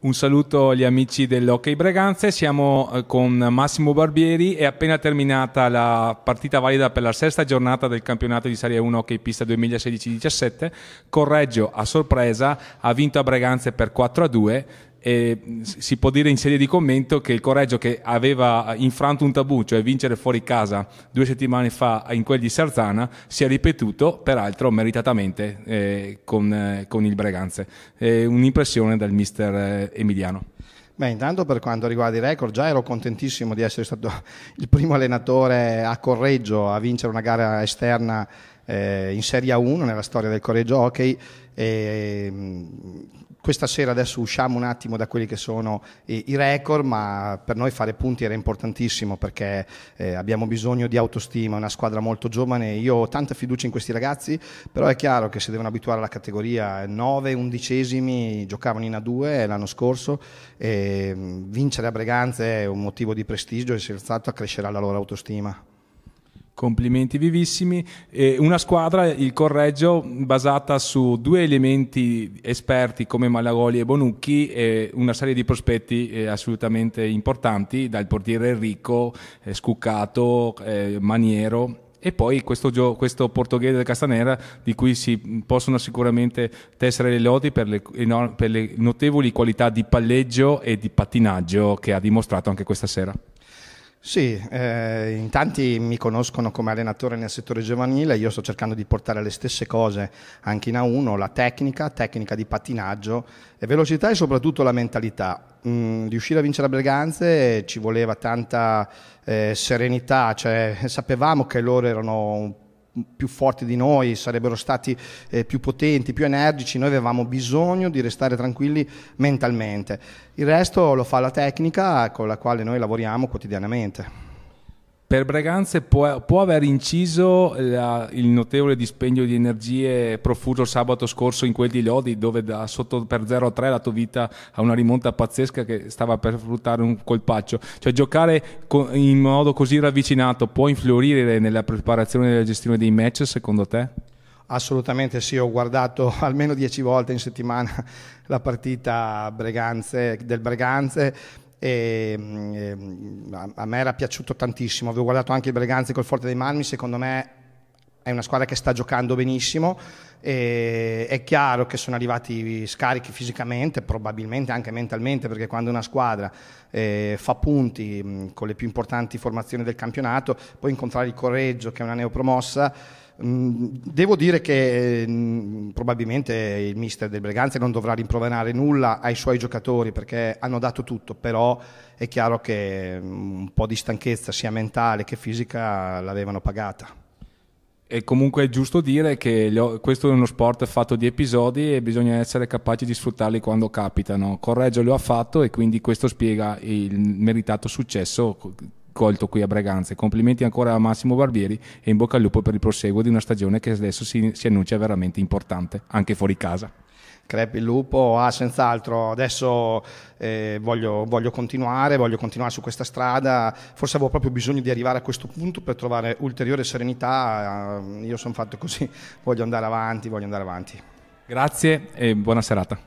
Un saluto agli amici dell'Hockey Breganze, siamo eh, con Massimo Barbieri, è appena terminata la partita valida per la sesta giornata del campionato di Serie 1 Hockey Pista 2016-17, Correggio a sorpresa ha vinto a Breganze per 4-2, e si può dire in serie di commento che il Correggio che aveva infranto un tabù, cioè vincere fuori casa due settimane fa in quel di Sarzana, si è ripetuto, peraltro meritatamente, eh, con, eh, con, il Breganze. Eh, un'impressione dal mister Emiliano. Beh, intanto per quanto riguarda i record, già ero contentissimo di essere stato il primo allenatore a Correggio a vincere una gara esterna eh, in Serie A1 nella storia del Correggio Hockey. E, mm, questa sera adesso usciamo un attimo da quelli che sono i, record, ma per noi fare punti era importantissimo perché eh, abbiamo bisogno di autostima, una squadra molto giovane, io ho tanta fiducia in questi ragazzi, però è chiaro che si devono abituare alla categoria 9, undicesimi, giocavano in A2 l'anno scorso e mm, vincere a Breganze è un motivo di prestigio e senz'altro accrescerà la loro autostima. Complimenti vivissimi. E una squadra, il Correggio, basata su due elementi esperti come Malagoli e Bonucchi, e una serie di prospetti eh, assolutamente importanti, dal portiere Enrico, eh, Scuccato, eh, Maniero e poi questo, gio- questo, portoghese del Castanera di cui si possono sicuramente tessere le lodi per le, no- per le notevoli qualità di palleggio e di pattinaggio che ha dimostrato anche questa sera. Sì, eh, in tanti mi conoscono come allenatore nel settore giovanile, io sto cercando di portare le stesse cose anche in A1, la tecnica, tecnica di pattinaggio, velocità e soprattutto la mentalità. Mm, riuscire a vincere a Breganze ci voleva tanta eh, serenità, cioè sapevamo che loro erano un più forti di noi, sarebbero stati eh, più potenti, più energici, noi avevamo bisogno di restare tranquilli mentalmente. Il resto lo fa la tecnica con la quale noi lavoriamo quotidianamente per Breganze può, può aver inciso la, il notevole dispendio di energie profuso sabato scorso in quel di Lodi, dove da sotto per 0 a 3 la vita ha una rimonta pazzesca che stava per fruttare un colpaccio. Cioè, giocare co- in modo così ravvicinato può influire nella preparazione e nella gestione dei match, secondo te? Assolutamente sì, ho guardato almeno 10 volte in settimana la partita Breganze, del Breganze e, mm, mm, a me era piaciuto tantissimo, avevo guardato anche il Breganzi col Forte dei Marmi, secondo me è una squadra che sta giocando benissimo, è chiaro che sono arrivati scarichi fisicamente, probabilmente anche mentalmente, perché quando una squadra eh, fa punti mh, mm, con le più importanti formazioni del campionato, poi incontrare il Correggio che è una neopromossa, mm, devo dire che mm, probabilmente il mister del Breganze non dovrà rimproverare nulla ai suoi giocatori perché hanno dato tutto, però è chiaro che un po' di stanchezza sia mentale che fisica l'avevano pagata. E comunque è giusto dire che ho, questo è uno sport fatto di episodi e bisogna essere capaci di sfruttarli quando capitano. Correggio lo ha fatto e quindi questo spiega il meritato successo colto qui a Breganze. Complimenti ancora a Massimo Barbieri e in bocca al lupo per il proseguo di una stagione che adesso si, si annuncia veramente importante, anche fuori casa. Crepi il lupo ah senz'altro, adesso eh, voglio, voglio, continuare, voglio continuare su questa strada, forse avevo proprio bisogno di arrivare a questo punto per trovare ulteriore serenità, io sono fatto così, voglio andare avanti, voglio andare avanti. Grazie e buona serata.